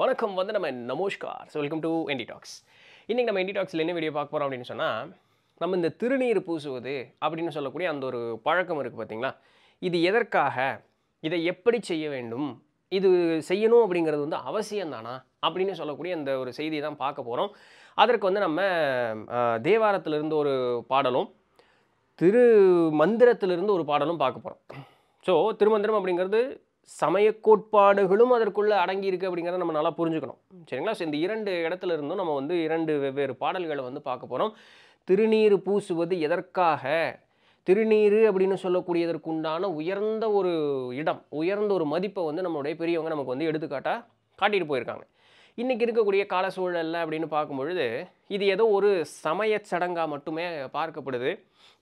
வணக்கம் வந்து நம்ம நமோஷ்கார் so welcome to ND talks இன்றைக்கி நம்ம என்டி டாக்ஸில் என்ன வீடியோ பார்க்க போகிறோம் அப்படின்னு சொன்னால் நம்ம இந்த திருநீர் பூசுவது அப்படின்னு சொல்லக்கூடிய அந்த ஒரு பழக்கம் இருக்குது பார்த்திங்களா இது எதற்காக இதை எப்படி செய்ய வேண்டும் இது செய்யணும் அப்படிங்கிறது வந்து அவசியம் தானா அப்படின்னு சொல்லக்கூடிய அந்த ஒரு செய்தியை தான் பார்க்க போகிறோம் அதற்கு வந்து நம்ம தேவாரத்திலிருந்து ஒரு பாடலும் திரு மந்திரத்திலிருந்து ஒரு பாடலும் பார்க்க போகிறோம் ஸோ திருமந்திரம் அப்படிங்கிறது சமய கோட்பாடுகளும் அதற்குள்ளே அடங்கியிருக்கு அப்படிங்கிறத நம்ம நல்லா புரிஞ்சுக்கணும் சரிங்களா ஸோ இந்த இரண்டு இடத்துல இருந்தும் நம்ம வந்து இரண்டு வெவ்வேறு பாடல்களை வந்து பார்க்க போகிறோம் திருநீர் பூசுவது எதற்காக திருநீர் அப்படின்னு சொல்லக்கூடியதற்கு உண்டான உயர்ந்த ஒரு இடம் உயர்ந்த ஒரு மதிப்பை வந்து நம்மளுடைய பெரியவங்க நமக்கு வந்து எடுத்துக்காட்டாக காட்டிட்டு போயிருக்காங்க இன்றைக்கி இருக்கக்கூடிய கால சூழலில் அப்படின்னு பார்க்கும்பொழுது இது ஏதோ ஒரு சமய சடங்காக மட்டுமே பார்க்கப்படுது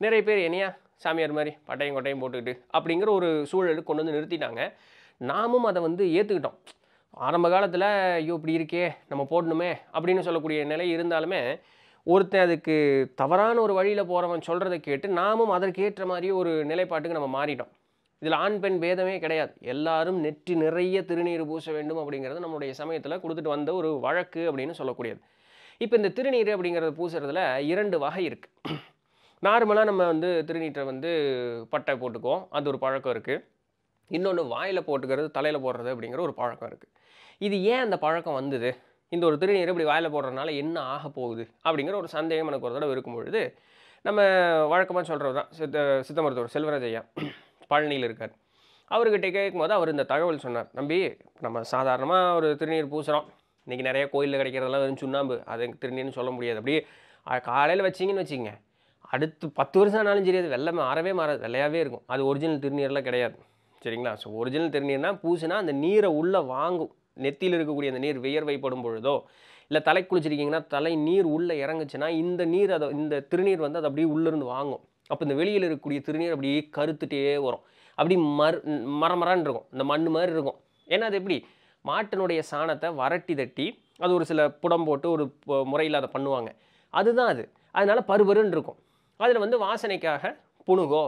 நிறைய பேர் என்னையா சாமியார் மாதிரி பட்டையும் கொட்டையும் போட்டுக்கிட்டு அப்படிங்கிற ஒரு சூழலுக்கு கொண்டு வந்து நிறுத்திட்டாங்க நாமும் அதை வந்து ஏற்றுக்கிட்டோம் ஆரம்ப காலத்தில் ஐயோ இப்படி இருக்கே நம்ம போடணுமே அப்படின்னு சொல்லக்கூடிய நிலை இருந்தாலுமே ஒருத்தன் அதுக்கு தவறான ஒரு வழியில் போகிறவன் சொல்கிறத கேட்டு நாமும் அதற்கேற்ற மாதிரி ஒரு நிலைப்பாட்டுக்கு நம்ம மாறிட்டோம் இதில் ஆண் பெண் பேதமே கிடையாது எல்லாரும் நெற்றி நிறைய திருநீர் பூச வேண்டும் அப்படிங்கிறது நம்மளுடைய சமயத்தில் கொடுத்துட்டு வந்த ஒரு வழக்கு அப்படின்னு சொல்லக்கூடியது இப்போ இந்த திருநீர் அப்படிங்கிறத பூசுறதுல இரண்டு வகை இருக்குது நார்மலாக நம்ம வந்து திருநீற்றை வந்து பட்டை போட்டுக்குவோம் அது ஒரு பழக்கம் இருக்குது இன்னொன்று வாயில் போட்டுக்கிறது தலையில் போடுறது அப்படிங்கிற ஒரு பழக்கம் இருக்குது இது ஏன் அந்த பழக்கம் வந்தது இந்த ஒரு திருநீர் இப்படி வாயில் போடுறதுனால என்ன ஆக போகுது அப்படிங்கிற ஒரு சந்தேகம் எனக்கு ஒரு தடவை இருக்கும் பொழுது நம்ம வழக்கமாக சொல்கிறது தான் சித்த சித்த மருத்துவர் செல்வராஜ் ஐயா பழனியில் இருக்கார் அவர்கிட்ட கேட்கும்போது அவர் இந்த தகவல் சொன்னார் நம்பி நம்ம சாதாரணமாக ஒரு திருநீர் பூசுகிறோம் இன்றைக்கி நிறைய கோயிலில் கிடைக்கிறதெல்லாம் வந்து சுண்ணாம்பு அது திருநீர்னு சொல்ல முடியாது அப்படியே காலையில் வச்சிங்கன்னு வச்சிங்க அடுத்து பத்து வருஷம் ஆனாலும் சரி அது வெள்ளமே மாறவே மாறாது வெள்ளையாகவே இருக்கும் அது ஒரிஜினல் திருநீரெலாம் கிடையாது சரிங்களா ஸோ ஒரிஜினல் திருநீர்னால் பூசுனா அந்த நீரை உள்ளே வாங்கும் நெத்தியில் இருக்கக்கூடிய அந்த நீர் வியர்வைப்படும் பொழுதோ இல்லை தலை குளிச்சிருக்கீங்கன்னா தலை நீர் உள்ளே இறங்குச்சுன்னா இந்த நீர் அதை இந்த திருநீர் வந்து அது அப்படியே உள்ளேருந்து வாங்கும் அப்போ இந்த வெளியில் இருக்கக்கூடிய திருநீர் அப்படியே கருத்துட்டே வரும் அப்படி மர் மரமரான் இருக்கும் இந்த மண் மாதிரி இருக்கும் ஏன்னா அது எப்படி மாட்டினுடைய சாணத்தை வரட்டி தட்டி அது ஒரு சில புடம் போட்டு ஒரு முறையில் அதை பண்ணுவாங்க அதுதான் அது அதனால் பருபருன்னு இருக்கும் அதில் வந்து வாசனைக்காக புணுகோ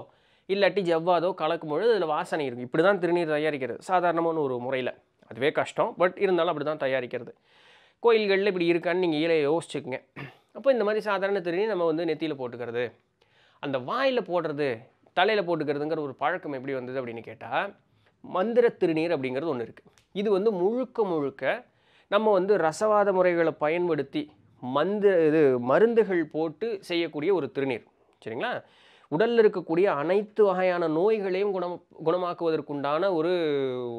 இல்லாட்டி ஜவ்வாதோ கலக்கும் பொழுது அதில் வாசனை இருக்கும் இப்படி தான் திருநீர் தயாரிக்கிறது சாதாரணமான ஒரு முறையில் அதுவே கஷ்டம் பட் இருந்தாலும் அப்படி தான் தயாரிக்கிறது கோயில்களில் இப்படி இருக்கான்னு நீங்கள் ஈழ யோசிச்சுக்கோங்க அப்போ இந்த மாதிரி சாதாரண திருநீர் நம்ம வந்து நெத்தியில் போட்டுக்கிறது அந்த வாயில் போடுறது தலையில் போட்டுக்கிறதுங்கிற ஒரு பழக்கம் எப்படி வந்தது அப்படின்னு கேட்டால் மந்திர திருநீர் அப்படிங்கிறது ஒன்று இருக்குது இது வந்து முழுக்க முழுக்க நம்ம வந்து ரசவாத முறைகளை பயன்படுத்தி மந்திர இது மருந்துகள் போட்டு செய்யக்கூடிய ஒரு திருநீர் சரிங்களா உடலில் இருக்கக்கூடிய அனைத்து வகையான நோய்களையும் குணம் குணமாக்குவதற்குண்டான ஒரு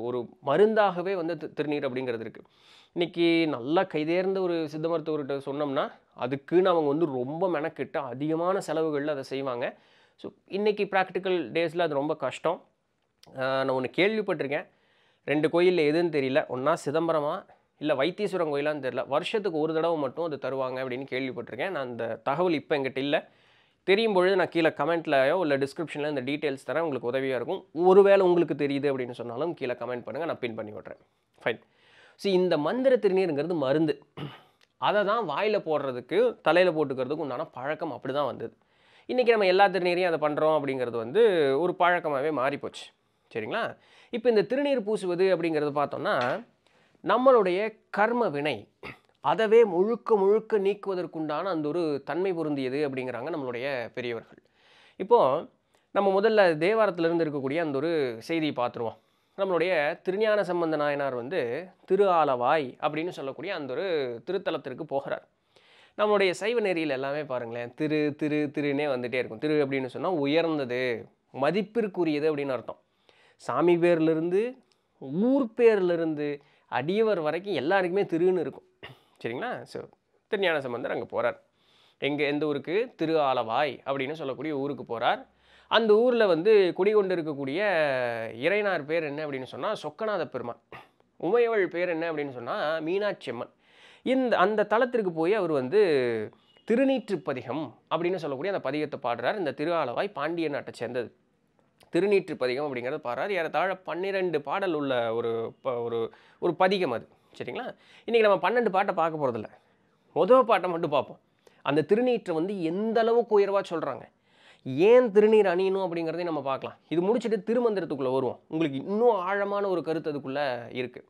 ஒரு மருந்தாகவே வந்து திருநீர் அப்படிங்கிறது இருக்குது இன்றைக்கி நல்லா கைதேர்ந்த ஒரு சித்த மருத்துவர்கிட்ட சொன்னோம்னா அதுக்குன்னு அவங்க வந்து ரொம்ப மெனக்கிட்டு அதிகமான செலவுகளில் அதை செய்வாங்க ஸோ இன்றைக்கி ப்ராக்டிக்கல் டேஸில் அது ரொம்ப கஷ்டம் நான் ஒன்று கேள்விப்பட்டிருக்கேன் ரெண்டு கோயிலில் எதுன்னு தெரியல ஒன்றா சிதம்பரமாக இல்லை வைத்தீஸ்வரன் கோயிலான்னு தெரில வருஷத்துக்கு ஒரு தடவை மட்டும் அது தருவாங்க அப்படின்னு கேள்விப்பட்டிருக்கேன் நான் அந்த தகவல் இப்போ எங்கிட்ட இல்லை தெரியும் பொழுது நான் கீழே கமெண்ட்லையோ இல்லை டிஸ்கிரிப்ஷனில் இந்த டீட்டெயில்ஸ் தரேன் உங்களுக்கு உதவியாக இருக்கும் ஒருவேளை உங்களுக்கு தெரியுது அப்படின்னு சொன்னாலும் கீழே கமெண்ட் பண்ணுங்கள் நான் பின் பண்ணி விட்றேன் ஃபைன் ஸோ இந்த மந்திர திருநீருங்கிறது மருந்து அதை தான் வாயில் போடுறதுக்கு தலையில் போட்டுக்கிறதுக்கு உண்டான பழக்கம் அப்படி தான் வந்தது இன்றைக்கி நம்ம எல்லா திருநீரையும் அதை பண்ணுறோம் அப்படிங்கிறது வந்து ஒரு பழக்கமாகவே மாறிப்போச்சு சரிங்களா இப்போ இந்த திருநீர் பூசுவது அப்படிங்கிறது பார்த்தோம்னா நம்மளுடைய கர்ம வினை அதவே முழுக்க முழுக்க நீக்குவதற்குண்டான அந்த ஒரு தன்மை பொருந்தியது அப்படிங்கிறாங்க நம்மளுடைய பெரியவர்கள் இப்போது நம்ம முதல்ல தேவாரத்திலிருந்து இருக்கக்கூடிய அந்த ஒரு செய்தியை பார்த்துருவோம் நம்மளுடைய திருஞான சம்பந்த நாயனார் வந்து திரு ஆலவாய் அப்படின்னு சொல்லக்கூடிய அந்த ஒரு திருத்தலத்திற்கு போகிறார் நம்மளுடைய சைவ நெறியில் எல்லாமே பாருங்களேன் திரு திரு திருன்னே வந்துகிட்டே இருக்கும் திரு அப்படின்னு சொன்னால் உயர்ந்தது மதிப்பிற்குரியது அப்படின்னு அர்த்தம் சாமி பேர்லேருந்து ஊர் பேர்லேருந்து அடியவர் வரைக்கும் எல்லாருக்குமே திருன்னு இருக்கும் சரிங்களா ஸோ திருஞான சம்பந்தர் அங்கே போகிறார் எங்கே எந்த ஊருக்கு திரு ஆலவாய் அப்படின்னு சொல்லக்கூடிய ஊருக்கு போகிறார் அந்த ஊரில் வந்து குடிகொண்டு இருக்கக்கூடிய இறைனார் பேர் என்ன அப்படின்னு சொன்னால் சொக்கநாத பெருமான் உமையவள் பேர் என்ன அப்படின்னு சொன்னால் மீனாட்சி அம்மன் இந்த அந்த தளத்திற்கு போய் அவர் வந்து திருநீற்று பதிகம் அப்படின்னு சொல்லக்கூடிய அந்த பதிகத்தை பாடுறார் இந்த திரு ஆலவாய் பாண்டிய நாட்டை சேர்ந்தது திருநீற்று பதிகம் அப்படிங்கிறத பாடுறார் ஏறத்தாழ பன்னிரெண்டு பாடல் உள்ள ஒரு ஒரு ஒரு பதிகம் அது சரிங்களா இன்றைக்கி நம்ம பன்னெண்டு பாட்டை பார்க்க போகிறதில்ல முதல் பாட்டை மட்டும் பார்ப்போம் அந்த திருநீற்றை வந்து எந்த அளவுக்கு உயர்வாக சொல்கிறாங்க ஏன் திருநீர் அணியணும் அப்படிங்கிறதையும் நம்ம பார்க்கலாம் இது முடிச்சுட்டு திருமந்திரத்துக்குள்ளே வருவோம் உங்களுக்கு இன்னும் ஆழமான ஒரு கருத்து அதுக்குள்ளே இருக்குது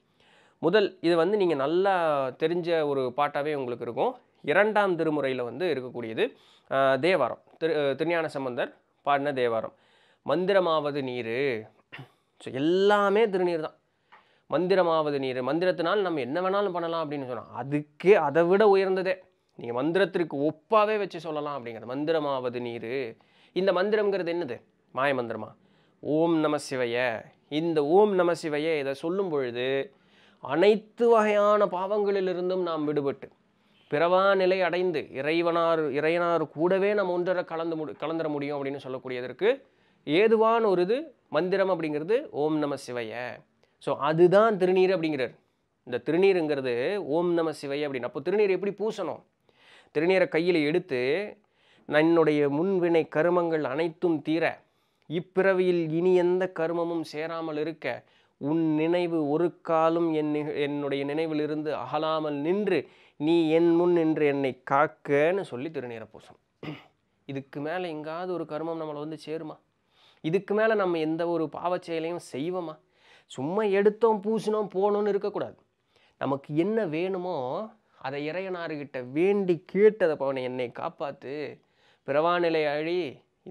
முதல் இது வந்து நீங்கள் நல்லா தெரிஞ்ச ஒரு பாட்டாகவே உங்களுக்கு இருக்கும் இரண்டாம் திருமுறையில் வந்து இருக்கக்கூடியது தேவாரம் திரு திருஞான சம்பந்தர் பாடின தேவாரம் மந்திரமாவது நீர் ஸோ எல்லாமே திருநீர் தான் மந்திரமாவது நீர் மந்திரத்தினால் நம்ம என்ன வேணாலும் பண்ணலாம் அப்படின்னு சொன்னோம் அதுக்கே அதை விட உயர்ந்ததே நீங்கள் மந்திரத்திற்கு ஒப்பாகவே வச்சு சொல்லலாம் அப்படிங்கிறது மந்திரமாவது நீர் இந்த மந்திரங்கிறது என்னது மாய மந்திரமா ஓம் நம சிவைய இந்த ஓம் நம சிவைய இதை சொல்லும் பொழுது அனைத்து வகையான பாவங்களிலிருந்தும் நாம் விடுபட்டு பிறவா நிலை அடைந்து இறைவனார் இறைவனார் கூடவே நம்ம ஒன்றரை கலந்து முடி கலந்துட முடியும் அப்படின்னு சொல்லக்கூடியதற்கு ஏதுவான ஒரு இது மந்திரம் அப்படிங்கிறது ஓம் நம சிவைய ஸோ அதுதான் திருநீர் அப்படிங்கிறார் இந்த திருநீருங்கிறது ஓம் நம சிவை அப்படின்னு அப்போ திருநீர் எப்படி பூசணும் திருநீரை கையில் எடுத்து என்னுடைய முன்வினை கருமங்கள் அனைத்தும் தீர இப்பிறவியில் இனி எந்த கருமமும் சேராமல் இருக்க உன் நினைவு ஒரு காலம் என் என்னுடைய நினைவிலிருந்து அகலாமல் நின்று நீ என் முன் நின்று என்னை காக்கன்னு சொல்லி திருநீரை பூசணும் இதுக்கு மேலே எங்காவது ஒரு கருமம் நம்மளை வந்து சேருமா இதுக்கு மேலே நம்ம எந்த ஒரு பாவச் செயலையும் செய்வோமா சும்மா எடுத்தோம் பூசினோம் போகணும்னு இருக்கக்கூடாது நமக்கு என்ன வேணுமோ அதை இறையனார்கிட்ட வேண்டி கேட்டதை பவனை என்னை காப்பாற்று பிறவானிலை அழி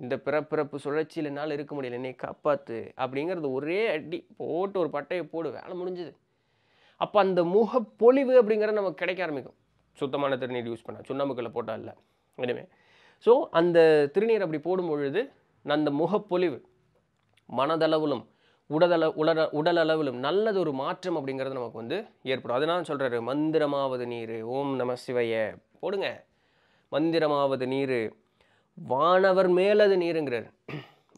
இந்த பிறப்பிறப்பு சுழற்சியில் என்னால் இருக்க முடியல என்னை காப்பாற்று அப்படிங்கிறது ஒரே அடி போட்டு ஒரு பட்டையை போடு வேலை முடிஞ்சுது அப்போ அந்த முகப்பொழிவு அப்படிங்கிறத நமக்கு கிடைக்க ஆரம்பிக்கும் சுத்தமான திருநீர் யூஸ் பண்ணால் சுண்ணாம்புக்களை போட்டால் இல்லை இனிமேல் ஸோ அந்த திருநீர் அப்படி போடும் பொழுது அந்த முகப்பொழிவு மனதளவிலும் உடல உடல உடலளவிலும் நல்லது ஒரு மாற்றம் அப்படிங்கிறது நமக்கு வந்து ஏற்படும் அதனால சொல்கிறாரு மந்திரமாவது நீர் ஓம் நம சிவைய போடுங்க மந்திரமாவது நீர் வானவர் மேலது நீருங்கிறார்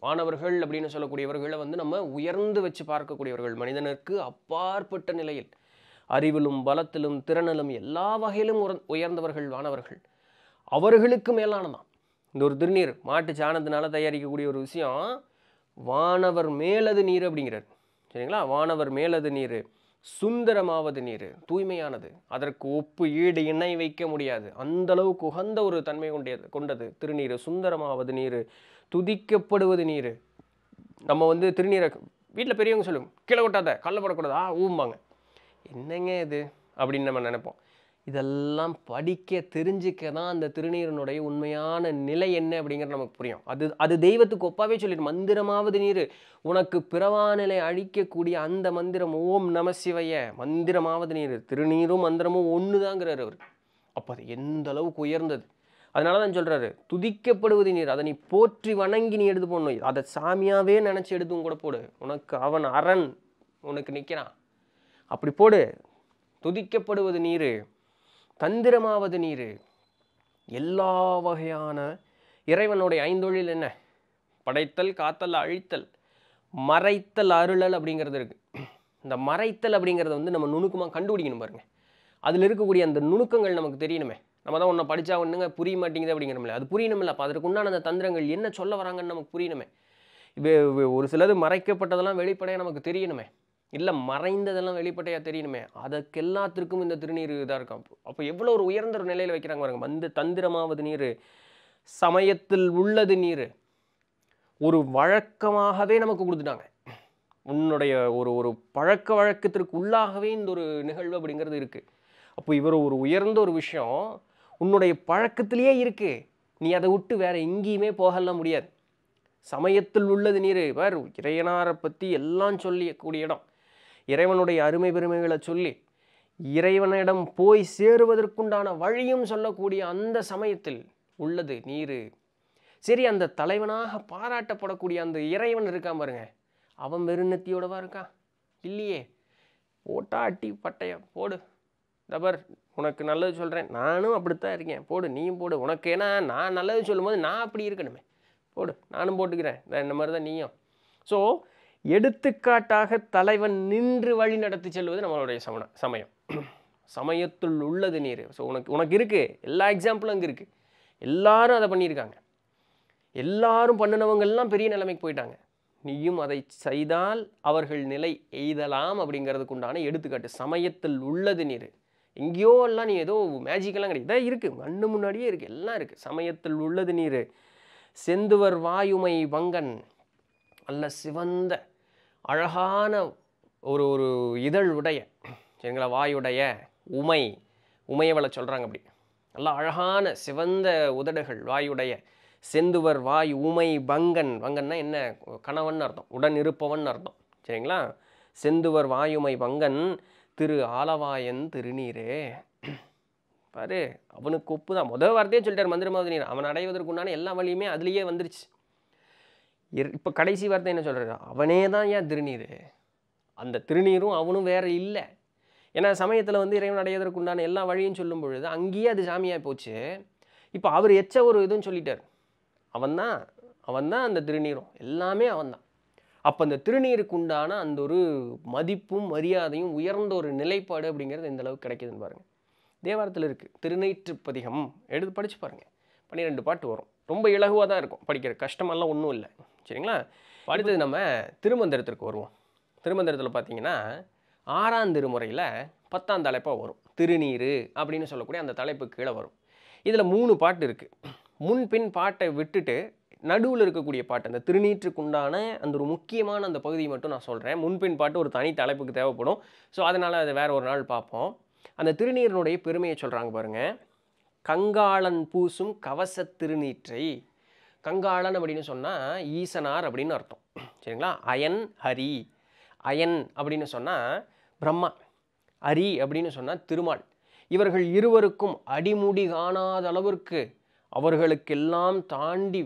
வானவர்கள் அப்படின்னு சொல்லக்கூடியவர்களை வந்து நம்ம உயர்ந்து வச்சு பார்க்கக்கூடியவர்கள் மனிதனுக்கு அப்பாற்பட்ட நிலையில் அறிவிலும் பலத்திலும் திறனிலும் எல்லா வகையிலும் உயர்ந்தவர்கள் வானவர்கள் அவர்களுக்கு மேலானதான் இந்த ஒரு திருநீர் மாட்டு சாணத்தினால தயாரிக்கக்கூடிய ஒரு விஷயம் வானவர் மேலது நீர் அப்படிங்கிறார் சரிங்களா வானவர் மேலது நீர் சுந்தரமாவது நீர் தூய்மையானது அதற்கு ஒப்பு ஈடு இணை வைக்க முடியாது அந்த அளவுக்கு உகந்த ஒரு தன்மை கொண்டது கொண்டது திருநீர் சுந்தரமாவது நீர் துதிக்கப்படுவது நீர் நம்ம வந்து திருநீரை வீட்டில் பெரியவங்க சொல்லுவோம் கீழே கொட்டாத கள்ளப்படக்கூடாதா ஊம்பாங்க என்னங்க இது அப்படின்னு நம்ம நினைப்போம் இதெல்லாம் படிக்க தெரிஞ்சிக்க தான் அந்த திருநீரனுடைய உண்மையான நிலை என்ன அப்படிங்கிறது நமக்கு புரியும் அது அது தெய்வத்துக்கு ஒப்பாவே சொல்லிட்டு மந்திரமாவது நீர் உனக்கு பிறவானிலை அழிக்கக்கூடிய அந்த மந்திரம் ஓம் நம சிவைய மந்திரமாவது நீர் திருநீரும் மந்திரமும் ஒன்று தாங்கிறார் அவர் அப்போ அது எந்த அளவுக்கு உயர்ந்தது அதனால தான் சொல்கிறாரு துதிக்கப்படுவது நீர் அதை நீ போற்றி வணங்கி நீ எடுத்து போடணும் அதை சாமியாகவே நினச்சி எடுத்தும் கூட போடு உனக்கு அவன் அரண் உனக்கு நிற்கிறான் அப்படி போடு துதிக்கப்படுவது நீர் தந்திரமாவது நீர் எல்லா வகையான இறைவனுடைய ஐந்தொழில் என்ன படைத்தல் காத்தல் அழித்தல் மறைத்தல் அருளல் அப்படிங்கிறது இருக்குது இந்த மறைத்தல் அப்படிங்கிறத வந்து நம்ம நுணுக்கமாக கண்டுபிடிக்கணும் பாருங்கள் அதில் இருக்கக்கூடிய அந்த நுணுக்கங்கள் நமக்கு தெரியணுமே நம்ம தான் ஒன்றை படித்தா ஒன்றுங்க புரிய மாட்டேங்குது அப்படிங்கிறோம்ல அது புரியணுமில்ல அப்போ அதற்கு உண்டான அந்த தந்திரங்கள் என்ன சொல்ல வராங்கன்னு நமக்கு புரியணுமே ஒரு சிலது மறைக்கப்பட்டதெல்லாம் வெளிப்படையாக நமக்கு தெரியணுமே இல்லை மறைந்ததெல்லாம் வெளிப்பட்டையா தெரியணுமே எல்லாத்திற்கும் இந்த திருநீர் இதாக இருக்கும் அப்போ எவ்வளோ ஒரு உயர்ந்த ஒரு நிலையில் வைக்கிறாங்க பாருங்க வந்து தந்திரமாவது நீர் சமயத்தில் உள்ளது நீர் ஒரு வழக்கமாகவே நமக்கு கொடுத்துட்டாங்க உன்னுடைய ஒரு ஒரு பழக்க வழக்கத்திற்கு உள்ளாகவே இந்த ஒரு நிகழ்வு அப்படிங்கிறது இருக்குது அப்போ இவர் ஒரு உயர்ந்த ஒரு விஷயம் உன்னுடைய பழக்கத்திலேயே இருக்குது நீ அதை விட்டு வேறு எங்கேயுமே போகலாம் முடியாது சமயத்தில் உள்ளது நீர் வேறு இறையனாரை பற்றி எல்லாம் சொல்லியக்கூடிய இடம் இறைவனுடைய அருமை பெருமைகளை சொல்லி இறைவனிடம் போய் சேருவதற்குண்டான வழியும் சொல்லக்கூடிய அந்த சமயத்தில் உள்ளது நீர் சரி அந்த தலைவனாக பாராட்டப்படக்கூடிய அந்த இறைவன் இருக்கான் பாருங்க அவன் வெறுநத்தியோடவா இருக்கா இருக்கான் இல்லையே போட்டா அட்டி பட்டைய போடு தபர் உனக்கு நல்லது சொல்கிறேன் நானும் அப்படித்தான் இருக்கேன் போடு நீயும் போடு உனக்கு ஏன்னா நான் நல்லது சொல்லும்போது நான் அப்படி இருக்கணுமே போடு நானும் போட்டுக்கிறேன் இந்த மாதிரி தான் நீயும் ஸோ எடுத்துக்காட்டாக தலைவன் நின்று வழி நடத்தி செல்வது நம்மளுடைய சமண சமயம் சமயத்துள் உள்ளது நீர் ஸோ உனக்கு உனக்கு இருக்குது எல்லா எக்ஸாம்பிளும் அங்கே இருக்குது எல்லாரும் அதை பண்ணியிருக்காங்க எல்லாரும் பண்ணினவங்கள்லாம் பெரிய நிலைமைக்கு போயிட்டாங்க நீயும் அதை செய்தால் அவர்கள் நிலை எய்தலாம் அப்படிங்கிறதுக்கு உண்டான எடுத்துக்காட்டு சமயத்தில் உள்ளது நீர் எங்கேயோ எல்லாம் நீ ஏதோ மேஜிக்கெல்லாம் கிடையாது இதாக இருக்குது கண்ணு முன்னாடியே இருக்குது எல்லாம் இருக்குது சமயத்தில் உள்ளது நீர் செந்துவர் வாயுமை வங்கன் நல்ல சிவந்த அழகான ஒரு ஒரு இதழ் உடைய சரிங்களா வாயுடைய உமை உமையவளை சொல்கிறாங்க அப்படி நல்லா அழகான சிவந்த உதடுகள் வாயுடைய செந்துவர் வாய் உமை பங்கன் பங்கன்னா என்ன கணவன் அர்த்தம் உடன் இருப்பவன் அர்த்தம் சரிங்களா செந்துவர் வாயுமை பங்கன் திரு ஆலவாயன் திருநீரே பாரு அவனுக்கு ஒப்பு தான் முதல் வார்த்தையே சொல்லிட்டார் மந்திரமாவது நீர் அவன் அடைவதற்குண்டான எல்லா வழியுமே அதுலேயே வந்துருச்சு இப்போ கடைசி வார்த்தை என்ன சொல்கிறாரு அவனே தான் ஏன் திருநீர் அந்த திருநீரும் அவனும் வேறு இல்லை ஏன்னா சமயத்தில் வந்து இறைவன் அடையிறதுக்கு உண்டான எல்லா வழியும் சொல்லும் பொழுது அங்கேயே அது சாமியாக போச்சு இப்போ அவர் எச்ச ஒரு இதுன்னு சொல்லிட்டார் அவன் தான் அவன் தான் அந்த திருநீரும் எல்லாமே அவன்தான் அப்போ அந்த திருநீருக்கு உண்டான அந்த ஒரு மதிப்பும் மரியாதையும் உயர்ந்த ஒரு நிலைப்பாடு அப்படிங்கிறது எந்த அளவுக்கு கிடைக்குதுன்னு பாருங்கள் தேவாரத்தில் இருக்குது திருநீற்றுப்பதிகம் எடுத்து படித்து பாருங்கள் பன்னிரெண்டு பாட்டு வரும் ரொம்ப இலகுவாக தான் இருக்கும் படிக்கிற கஷ்டமெல்லாம் ஒன்றும் இல்லை சரிங்களா அடுத்தது நம்ம திருமந்திரத்திற்கு வருவோம் திருமந்திரத்தில் பார்த்தீங்கன்னா ஆறாம் திருமுறையில் பத்தாம் தலைப்பாக வரும் திருநீர் அப்படின்னு சொல்லக்கூடிய அந்த தலைப்பு கீழே வரும் இதில் மூணு பாட்டு இருக்குது முன்பின் பாட்டை விட்டுட்டு நடுவில் இருக்கக்கூடிய பாட்டு அந்த திருநீற்றுக்குண்டான அந்த ஒரு முக்கியமான அந்த பகுதியை மட்டும் நான் சொல்கிறேன் முன்பின் பாட்டு ஒரு தனி தலைப்புக்கு தேவைப்படும் ஸோ அதனால் அதை வேறு ஒரு நாள் பார்ப்போம் அந்த திருநீரினுடைய பெருமையை சொல்கிறாங்க பாருங்கள் கங்காளன் பூசும் கவச திருநீற்றை கங்காளன் அப்படின்னு சொன்னால் ஈசனார் அப்படின்னு அர்த்தம் சரிங்களா அயன் ஹரி அயன் அப்படின்னு சொன்னால் பிரம்மா ஹரி அப்படின்னு சொன்னால் திருமால் இவர்கள் இருவருக்கும் அடிமுடி காணாத அளவிற்கு அவர்களுக்கெல்லாம் தாண்டி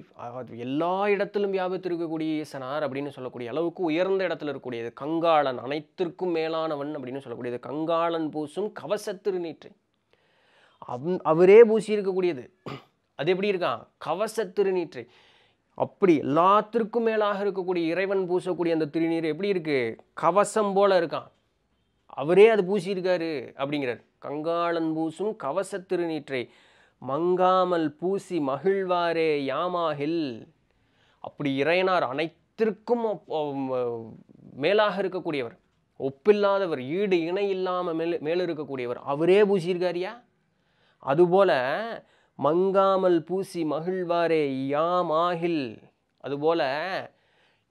எல்லா இடத்திலும் வியாபித்திருக்கக்கூடிய ஈசனார் அப்படின்னு சொல்லக்கூடிய அளவுக்கு உயர்ந்த இடத்துல இருக்கக்கூடியது கங்காளன் அனைத்திற்கும் மேலானவன் அப்படின்னு சொல்லக்கூடியது கங்காளன் பூசும் கவசத்திருநீற்று அவ் அவரே பூசியிருக்கக்கூடியது அது எப்படி இருக்கான் கவச திருநீற்றை அப்படி எல்லாத்திற்கும் மேலாக இருக்கக்கூடிய இறைவன் பூசக்கூடிய அந்த திருநீர் எப்படி இருக்குது கவசம் போல் இருக்கான் அவரே அது பூசியிருக்காரு அப்படிங்கிறார் கங்காளன் பூசும் கவச திருநீற்றை மங்காமல் பூசி மகிழ்வாரே யாமாகில் அப்படி இறையனார் அனைத்திற்கும் மேலாக இருக்கக்கூடியவர் ஒப்பில்லாதவர் ஈடு இணை இல்லாமல் மேல் மேலே இருக்கக்கூடியவர் அவரே பூசியிருக்காரியா அதுபோல் மங்காமல் பூசி மகிழ்வாரே யாம் ஆகில் அதுபோல்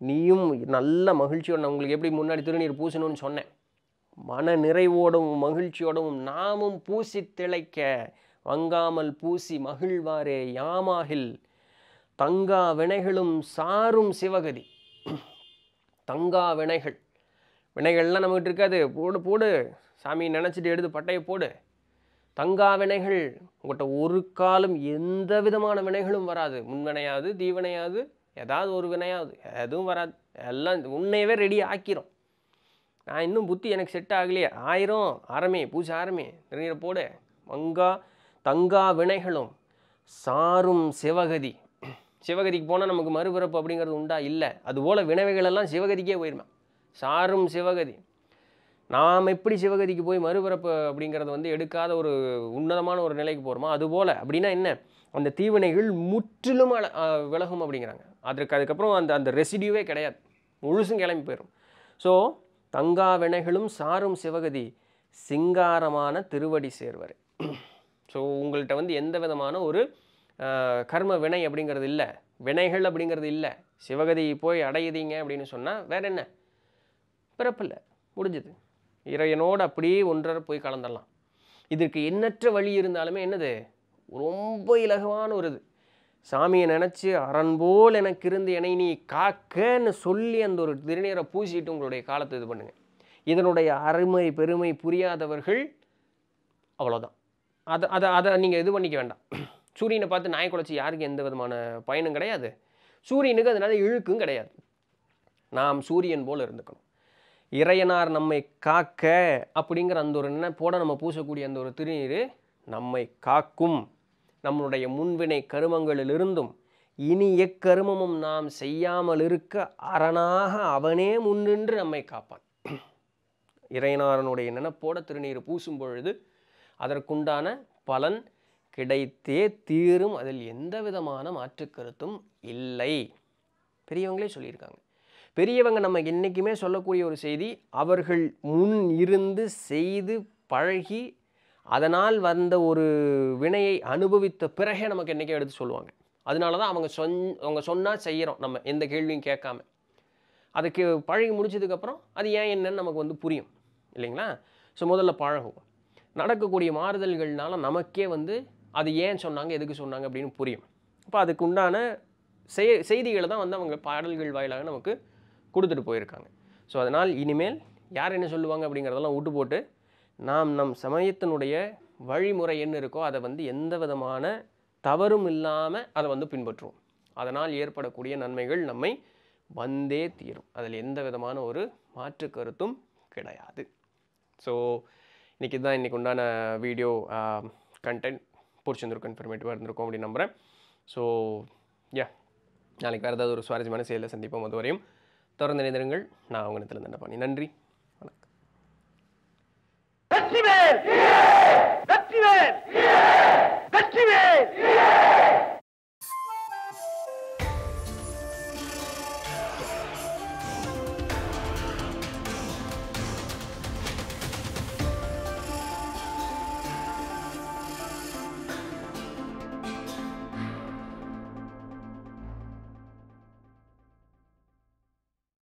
நீயும் நல்ல மகிழ்ச்சியோட உங்களுக்கு எப்படி முன்னாடி திருநீர் பூசணும்னு சொன்னேன் மன நிறைவோடவும் மகிழ்ச்சியோடவும் நாமும் பூசி திளைக்க வங்காமல் பூசி மகிழ்வாரே யாமாகில் தங்கா வினைகளும் சாரும் சிவகதி தங்கா வினைகள் வினைகள்லாம் நம்மகிட்ட இருக்காது போடு போடு சாமி நினச்சிட்டு எடுத்து பட்டையை போடு தங்கா வினைகள் உங்கள்கிட்ட ஒரு காலம் எந்த விதமான வினைகளும் வராது முன்வினையாவது தீவினையாவது ஏதாவது ஒரு வினையாவது எதுவும் வராது எல்லாம் உன்னையவே ரெடி ஆக்கிரும் நான் இன்னும் புத்தி எனக்கு செட் ஆகலையே ஆயிரம் அறமே பூஜை ஆரமே திருநீரை போடு மங்கா தங்கா வினைகளும் சாரும் சிவகதி சிவகதிக்கு போனால் நமக்கு மறுபிறப்பு அப்படிங்கிறது உண்டா இல்லை அதுபோல் வினவைகளெல்லாம் சிவகதிக்கே போயிருமா சாரும் சிவகதி நாம் எப்படி சிவகதிக்கு போய் மறுபிறப்பு அப்படிங்கிறத வந்து எடுக்காத ஒரு உன்னதமான ஒரு நிலைக்கு போகிறோமோ அதுபோல் அப்படின்னா என்ன அந்த தீவினைகள் முற்றிலும் விலகும் அப்படிங்கிறாங்க அதற்கு அதுக்கப்புறம் அந்த அந்த ரெசிடியூவே கிடையாது முழுசும் கிளம்பி போயிடும் ஸோ தங்கா வினைகளும் சாரும் சிவகதி சிங்காரமான திருவடி சேர்வர் ஸோ உங்கள்கிட்ட வந்து எந்த விதமான ஒரு கர்ம வினை அப்படிங்கிறது இல்லை வினைகள் அப்படிங்கிறது இல்லை சிவகதி போய் அடையுதீங்க அப்படின்னு சொன்னால் வேற என்ன பிறப்பில்லை முடிஞ்சது இறையனோடு அப்படியே ஒன்றரை போய் கலந்துடலாம் இதற்கு எண்ணற்ற வழி இருந்தாலுமே என்னது ரொம்ப இலகுவான ஒரு இது சாமியை நினச்சி அரண் போல் எனக்கு இருந்து என்னை நீ காக்கன்னு சொல்லி அந்த ஒரு திருநீரை பூசிட்டு உங்களுடைய காலத்தை இது பண்ணுங்கள் இதனுடைய அருமை பெருமை புரியாதவர்கள் அவ்வளோதான் அதை அதை அதை நீங்கள் இது பண்ணிக்க வேண்டாம் சூரியனை பார்த்து நாய் குலைச்சி யாருக்கு எந்த விதமான பயனும் கிடையாது சூரியனுக்கு அதனால் இழுக்கும் கிடையாது நாம் சூரியன் போல் இருந்துக்கணும் இறையனார் நம்மை காக்க அப்படிங்கிற அந்த ஒரு போட நம்ம பூசக்கூடிய அந்த ஒரு திருநீர் நம்மை காக்கும் நம்மளுடைய முன்வினை கருமங்களிலிருந்தும் இனி எக்கருமமும் நாம் செய்யாமல் இருக்க அரணாக அவனே முன்னின்று நம்மை காப்பான் இறையனாரனுடைய நினைப்போட திருநீர் பூசும் பொழுது அதற்குண்டான பலன் கிடைத்தே தீரும் அதில் எந்த விதமான மாற்றுக்கருத்தும் இல்லை பெரியவங்களே சொல்லியிருக்காங்க பெரியவங்க நம்ம என்றைக்குமே சொல்லக்கூடிய ஒரு செய்தி அவர்கள் முன் இருந்து செய்து பழகி அதனால் வந்த ஒரு வினையை அனுபவித்த பிறகே நமக்கு என்றைக்கே எடுத்து சொல்லுவாங்க அதனால தான் அவங்க சொன் அவங்க சொன்னால் செய்கிறோம் நம்ம எந்த கேள்வியும் கேட்காம அதுக்கு பழகி முடிச்சதுக்கப்புறம் அது ஏன் என்னன்னு நமக்கு வந்து புரியும் இல்லைங்களா ஸோ முதல்ல பழகும் நடக்கக்கூடிய மாறுதல்கள்னால நமக்கே வந்து அது ஏன் சொன்னாங்க எதுக்கு சொன்னாங்க அப்படின்னு புரியும் அப்போ அதுக்கு உண்டான செய்திகளை தான் வந்து அவங்க பாடல்கள் வாயிலாக நமக்கு கொடுத்துட்டு போயிருக்காங்க ஸோ அதனால் இனிமேல் யார் என்ன சொல்லுவாங்க அப்படிங்கிறதெல்லாம் விட்டு போட்டு நாம் நம் சமயத்தினுடைய வழிமுறை என்ன இருக்கோ அதை வந்து எந்த விதமான தவறும் இல்லாமல் அதை வந்து பின்பற்றுவோம் அதனால் ஏற்படக்கூடிய நன்மைகள் நம்மை வந்தே தீரும் அதில் எந்த விதமான ஒரு மாற்று கருத்தும் கிடையாது ஸோ இன்றைக்கி தான் இன்றைக்கி உண்டான வீடியோ கண்டென்ட் பிடிச்சிருந்துருக்கும் இன்ஃபர்மேட்டிவாக இருந்திருக்கும் அப்படின்னு நம்புகிறேன் ஸோ யா நாளைக்கு வேறு ஏதாவது ஒரு சுவாரஸ்யமான செயலில் சந்திப்போம் அதுவரையும் தொடர்ந்து இணைந்திருங்கள் நான் அவங்க இடத்துல என்ன பண்ணி நன்றி வணக்கம் வெற்றிவேல் வெற்றிவேல் வெற்றிவேல்